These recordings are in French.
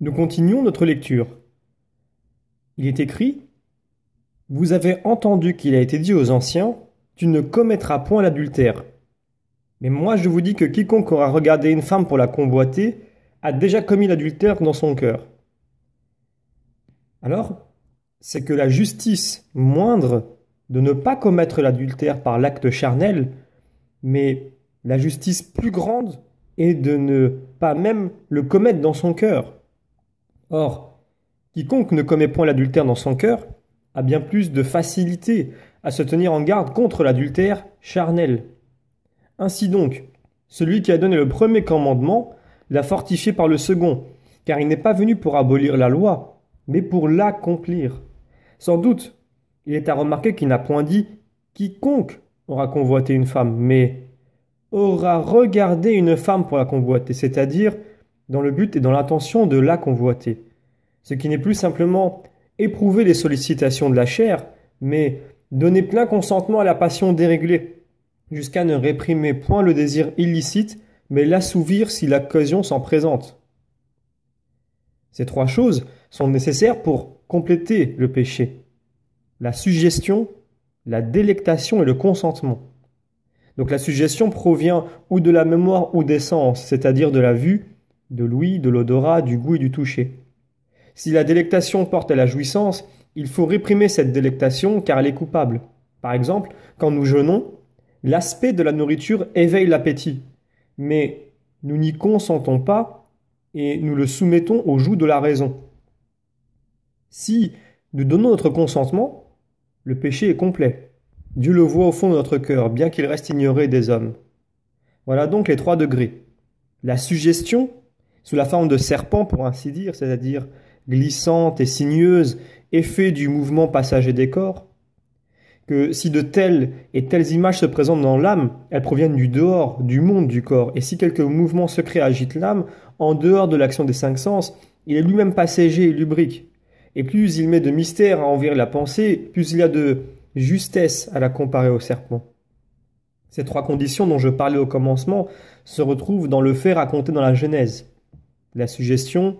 Nous continuons notre lecture. Il est écrit Vous avez entendu qu'il a été dit aux anciens Tu ne commettras point l'adultère. Mais moi je vous dis que quiconque aura regardé une femme pour la convoiter a déjà commis l'adultère dans son cœur. Alors, c'est que la justice moindre de ne pas commettre l'adultère par l'acte charnel, mais la justice plus grande est de ne pas même le commettre dans son cœur. Or, quiconque ne commet point l'adultère dans son cœur a bien plus de facilité à se tenir en garde contre l'adultère charnel. Ainsi donc, celui qui a donné le premier commandement l'a fortifié par le second, car il n'est pas venu pour abolir la loi, mais pour l'accomplir. Sans doute, il est à remarquer qu'il n'a point dit quiconque aura convoité une femme, mais aura regardé une femme pour la convoiter, c'est-à-dire dans le but et dans l'intention de la convoiter. Ce qui n'est plus simplement éprouver les sollicitations de la chair, mais donner plein consentement à la passion déréglée, jusqu'à ne réprimer point le désir illicite, mais l'assouvir si l'occasion s'en présente. Ces trois choses sont nécessaires pour compléter le péché. La suggestion, la délectation et le consentement. Donc la suggestion provient ou de la mémoire ou des sens, c'est-à-dire de la vue, de l'ouïe, de l'odorat, du goût et du toucher. Si la délectation porte à la jouissance, il faut réprimer cette délectation car elle est coupable. Par exemple, quand nous jeûnons, l'aspect de la nourriture éveille l'appétit, mais nous n'y consentons pas et nous le soumettons au joug de la raison. Si nous donnons notre consentement, le péché est complet. Dieu le voit au fond de notre cœur, bien qu'il reste ignoré des hommes. Voilà donc les trois degrés. La suggestion, sous la forme de serpent, pour ainsi dire, c'est-à-dire glissante et sinueuse, effet du mouvement passager des corps, que si de telles et telles images se présentent dans l'âme, elles proviennent du dehors, du monde du corps, et si quelques mouvements secrets agitent l'âme, en dehors de l'action des cinq sens, il est lui-même passager et lubrique. Et plus il met de mystère à envirer la pensée, plus il y a de justesse à la comparer au serpent. Ces trois conditions dont je parlais au commencement se retrouvent dans le fait raconté dans la Genèse la suggestion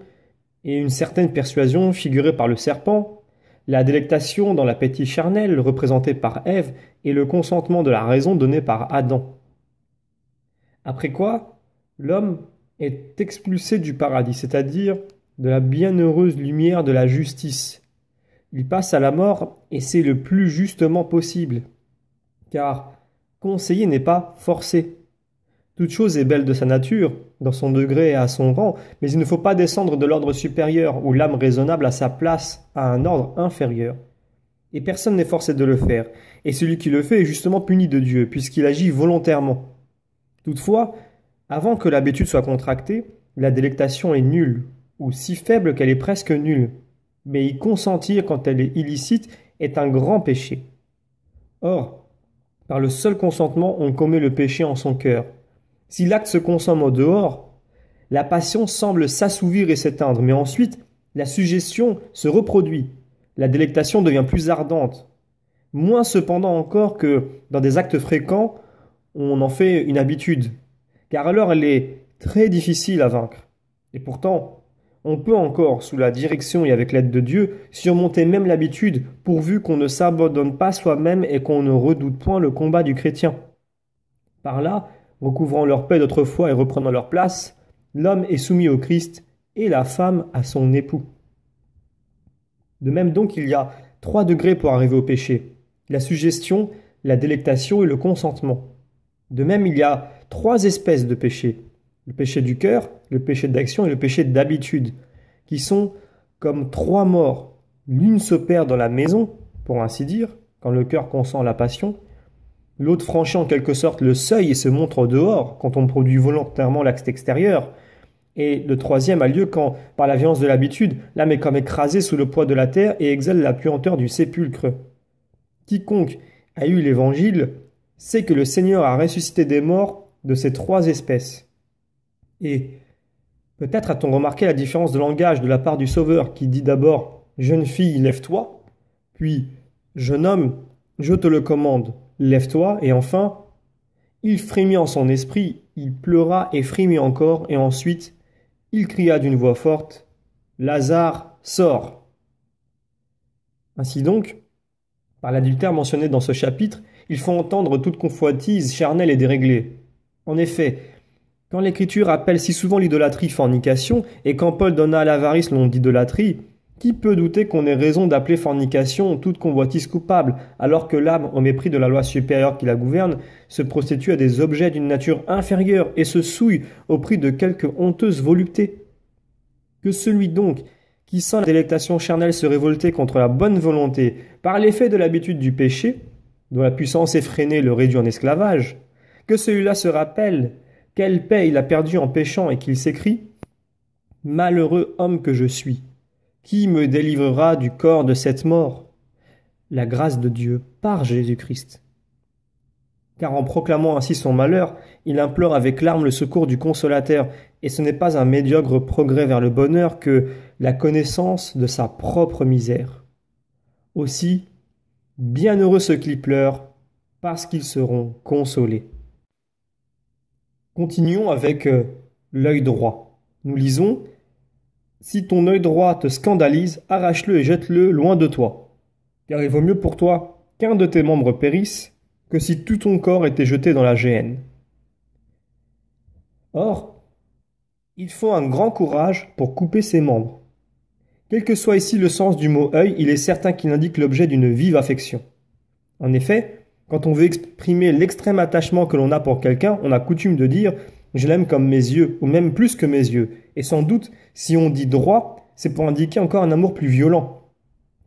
et une certaine persuasion figurée par le serpent, la délectation dans l'appétit charnel représenté par Ève et le consentement de la raison donné par Adam. Après quoi, l'homme est expulsé du paradis, c'est-à-dire de la bienheureuse lumière de la justice. Il passe à la mort et c'est le plus justement possible, car conseiller n'est pas forcé. Toute chose est belle de sa nature, dans son degré et à son rang, mais il ne faut pas descendre de l'ordre supérieur où l'âme raisonnable a sa place à un ordre inférieur. Et personne n'est forcé de le faire, et celui qui le fait est justement puni de Dieu, puisqu'il agit volontairement. Toutefois, avant que l'habitude soit contractée, la délectation est nulle, ou si faible qu'elle est presque nulle, mais y consentir quand elle est illicite est un grand péché. Or, par le seul consentement, on commet le péché en son cœur si l'acte se consomme au dehors, la passion semble s'assouvir et s'éteindre, mais ensuite la suggestion se reproduit. La délectation devient plus ardente. Moins cependant encore que dans des actes fréquents, on en fait une habitude, car alors elle est très difficile à vaincre. Et pourtant, on peut encore, sous la direction et avec l'aide de Dieu, surmonter même l'habitude, pourvu qu'on ne s'abandonne pas soi-même et qu'on ne redoute point le combat du chrétien. Par là, recouvrant leur paix d'autrefois et reprenant leur place, l'homme est soumis au Christ et la femme à son époux. De même donc, il y a trois degrés pour arriver au péché la suggestion, la délectation et le consentement. De même, il y a trois espèces de péchés le péché du cœur, le péché d'action et le péché d'habitude, qui sont comme trois morts. L'une se perd dans la maison, pour ainsi dire, quand le cœur consent à la passion, L'autre franchit en quelque sorte le seuil et se montre au dehors quand on produit volontairement l'axe extérieur. Et le troisième a lieu quand, par la violence de l'habitude, l'âme est comme écrasée sous le poids de la terre et exhale la puanteur du sépulcre. Quiconque a eu l'évangile sait que le Seigneur a ressuscité des morts de ces trois espèces. Et peut-être a-t-on remarqué la différence de langage de la part du Sauveur qui dit d'abord Jeune fille, lève-toi, puis Jeune homme, je te le commande, Lève-toi, et enfin. Il frémit en son esprit, il pleura et frémit encore, et ensuite il cria d'une voix forte. Lazare, sors. Ainsi donc, par l'adultère mentionné dans ce chapitre, il faut entendre toute confoitise charnelle et déréglée. En effet, quand l'Écriture appelle si souvent l'idolâtrie fornication, et quand Paul donna à l'avarice nom d'idolâtrie, qui peut douter qu'on ait raison d'appeler fornication toute convoitise coupable, alors que l'âme, au mépris de la loi supérieure qui la gouverne, se prostitue à des objets d'une nature inférieure et se souille au prix de quelque honteuse volupté Que celui donc qui sent la délectation charnelle se révolter contre la bonne volonté par l'effet de l'habitude du péché, dont la puissance effrénée le réduit en esclavage, que celui-là se rappelle quelle paix il a perdue en péchant et qu'il s'écrie Malheureux homme que je suis qui me délivrera du corps de cette mort La grâce de Dieu par Jésus-Christ. Car en proclamant ainsi son malheur, il implore avec larmes le secours du consolateur, et ce n'est pas un médiocre progrès vers le bonheur que la connaissance de sa propre misère. Aussi, bienheureux ceux qui pleurent, parce qu'ils seront consolés. Continuons avec euh, l'œil droit. Nous lisons si ton œil droit te scandalise, arrache-le et jette-le loin de toi. Car il vaut mieux pour toi qu'un de tes membres périsse que si tout ton corps était jeté dans la géhenne. Or, il faut un grand courage pour couper ses membres. Quel que soit ici le sens du mot œil, il est certain qu'il indique l'objet d'une vive affection. En effet, quand on veut exprimer l'extrême attachement que l'on a pour quelqu'un, on a coutume de dire je l'aime comme mes yeux, ou même plus que mes yeux, et sans doute, si on dit droit, c'est pour indiquer encore un amour plus violent.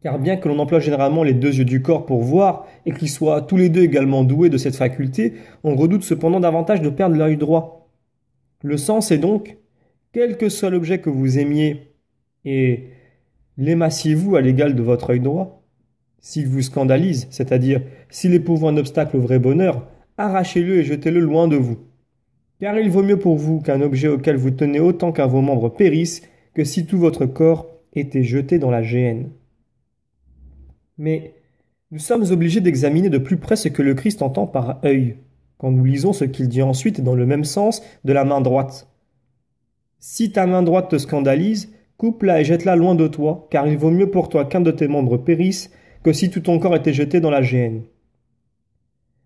Car bien que l'on emploie généralement les deux yeux du corps pour voir, et qu'ils soient tous les deux également doués de cette faculté, on redoute cependant davantage de perdre l'œil droit. Le sens est donc, quel que soit l'objet que vous aimiez, et lémassiez vous à l'égal de votre œil droit S'il vous scandalise, c'est-à-dire s'il vous un obstacle au vrai bonheur, arrachez-le et jetez-le loin de vous. Car il vaut mieux pour vous qu'un objet auquel vous tenez autant qu'à vos membres périsse que si tout votre corps était jeté dans la géhenne. Mais nous sommes obligés d'examiner de plus près ce que le Christ entend par œil, quand nous lisons ce qu'il dit ensuite dans le même sens de la main droite. Si ta main droite te scandalise, coupe-la et jette-la loin de toi, car il vaut mieux pour toi qu'un de tes membres périsse que si tout ton corps était jeté dans la géhenne.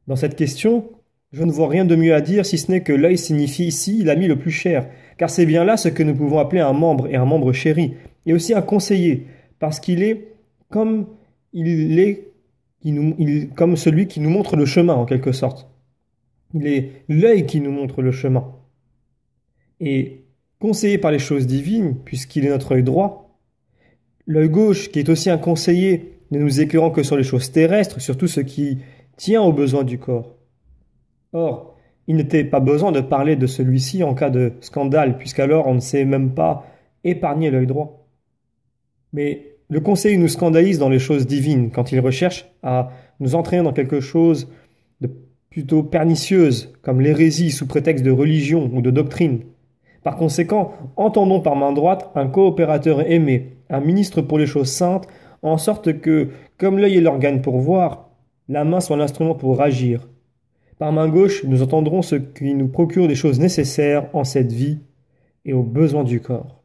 Dans cette question, je ne vois rien de mieux à dire si ce n'est que l'œil signifie ici l'ami le plus cher, car c'est bien là ce que nous pouvons appeler un membre et un membre chéri, et aussi un conseiller, parce qu'il est comme il est comme celui qui nous montre le chemin en quelque sorte. Il est l'œil qui nous montre le chemin. Et conseillé par les choses divines, puisqu'il est notre œil droit, l'œil gauche, qui est aussi un conseiller, ne nous éclairant que sur les choses terrestres, sur tout ce qui tient aux besoins du corps. Or, il n'était pas besoin de parler de celui-ci en cas de scandale, puisqu'alors on ne sait même pas épargner l'œil droit. Mais le conseil nous scandalise dans les choses divines, quand il recherche à nous entraîner dans quelque chose de plutôt pernicieuse, comme l'hérésie sous prétexte de religion ou de doctrine. Par conséquent, entendons par main droite un coopérateur aimé, un ministre pour les choses saintes, en sorte que, comme l'œil est l'organe pour voir, la main soit l'instrument pour agir, par main gauche, nous entendrons ce qui nous procure des choses nécessaires en cette vie et aux besoins du corps.